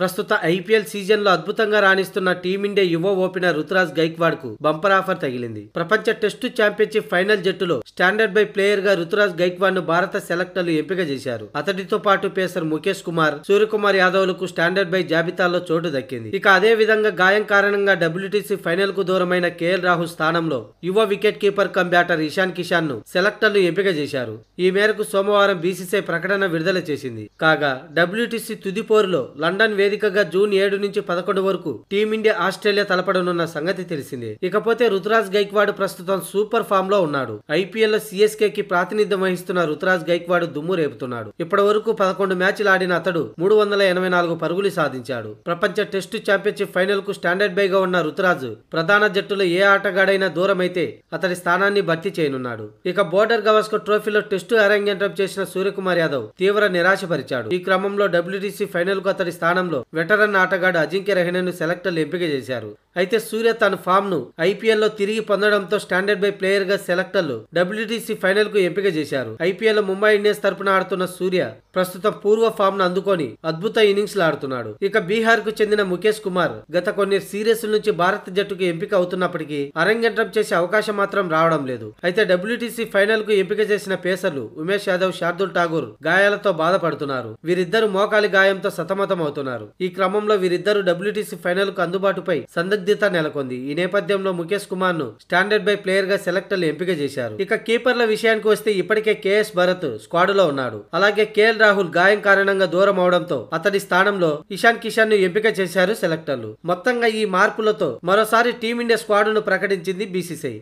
ప్రస్తుత ఐపీఎల్ లో అద్భుతంగా రాణిస్తున్న టీమిండియా యువ ఓపెనర్ రుతురాజ్ గైక్వాడ్ కు బంపర్ ఆఫర్ తగిలింది ప్రపంచ టెస్టు ఛాంపియన్షిప్ ఫైనల్ జట్టులో స్టాండర్డ్ బై ప్లేయర్ గా రుతురాజ్ గైక్వాడ్ ను భారత సెలెక్టర్లు ఎంపిక చేశారు అతడితో పాటు పేసర్ ముఖేష్ కుమార్ సూర్యకుమార్ లకు స్టాండర్డ్ బై జాబితాలో చోటు దక్కింది ఇక అదే విధంగా గాయం కారణంగా డబ్ల్యూటీసీ ఫైనల్ కు దూరమైన కేఎల్ రాహుల్ స్థానంలో యువ wicket keeper cum batter Ishan Kishan ను సెలెక్టర్లు ఎంపిక చేశారు ఈ మేరకు సోమవారం బీసీసీఐ ప్రకటన విడుదల చేసింది కాగా డబ్ల్యూటీసీ తుది పోరులో లండన్ వే వేదికగా జూన్ ఏడు నుంచి పదకొండు వరకు టీమిండియా ఆస్ట్రేలియా తలపడనున్న సంగతి తెలిసిందే ఇకపోతే రుతురాజ్ గైక్వాడ్ ప్రస్తుతం సూపర్ ఫామ్ లో ఉన్నాడు ఐపీఎల్ లో సిఎస్కే కి ప్రాతినిధ్యం వహిస్తున్న రుతురాజ్ గైక్వాడ్ దుమ్ము రేపుతున్నాడు ఇప్పటి వరకు పదకొండు మ్యాచ్లు ఆడిన అతడు మూడు వందల ఎనభై నాలుగు పరుగులు సాధించాడు ప్రపంచ టెస్ట్ ఛాంపియన్షిప్ ఫైనల్ కు స్టాండర్డ్ బై గా ఉన్న రుతురాజ్ ప్రధాన జట్టులో ఏ ఆటగాడైనా దూరమైతే అతడి స్థానాన్ని భర్తీ చేయనున్నాడు ఇక బోర్డర్ గవాస్కర్ ట్రోఫీలో టెస్టు అరంగేట్రం చేసిన సూర్యకుమార్ యాదవ్ తీవ్ర నిరాశపరిచాడు ఈ క్రమంలో డబ్ల్యూటీసీ ఫైనల్ కు అతడి స్థానంలో మ్యాచ్లో వెటరన్ ఆటగాడు అజింక్య రెహనెను సెలెక్టర్లు ఎంపిక చేశారు అయితే సూర్య తన ఫామ్ను లో తిరిగి పొందడంతో స్టాండర్డ్ బై ప్లేయర్ గా సెలెక్టర్లు డబ్ల్యూటీసీ కు ఎంపిక చేశారు ఐపీఎల్ ముంబై ఇండియన్స్ తరపున ఆడుతున్న సూర్య ప్రస్తుతం పూర్వ ఫామ్ను అందుకొని అద్భుత ఇన్నింగ్స్లు ఆడుతున్నాడు ఇక బీహార్కు చెందిన ముఖేష్ కుమార్ గత కొన్ని సీరియస్ నుంచి భారత జట్టుకు ఎంపిక అవుతున్నప్పటికీ అరంగేట్రం చేసే అవకాశం మాత్రం రావడం లేదు అయితే డబ్ల్యూటీసీ కు ఎంపిక చేసిన పేసర్లు ఉమేష్ యాదవ్ శార్దుల్ ఠాగూర్ గాయాలతో బాధపడుతున్నారు వీరిద్దరు మోకాలి గాయంతో సతమతం అవుతున్నారు ఈ క్రమంలో వీరిద్దరూ డబ్ల్యూటీసీ ఫైనల్ కు అందుబాటుపై సందిగ్ధత నెలకొంది ఈ నేపథ్యంలో ముఖేష్ కుమార్ ను స్టాండర్డ్ బై ప్లేయర్ గా సెలెక్టర్లు ఎంపిక చేశారు ఇక కీపర్ల విషయానికి వస్తే ఇప్పటికే కేఎస్ భరత్ స్క్వాడ్ లో ఉన్నాడు అలాగే కేఎల్ రాహుల్ గాయం కారణంగా దూరం అవడంతో అతడి స్థానంలో ఇషాన్ కిషన్ ను ఎంపిక చేశారు సెలెక్టర్లు మొత్తంగా ఈ మార్పులతో మరోసారి టీమిండియా స్క్వాడ్ను ప్రకటించింది బీసీసీఐ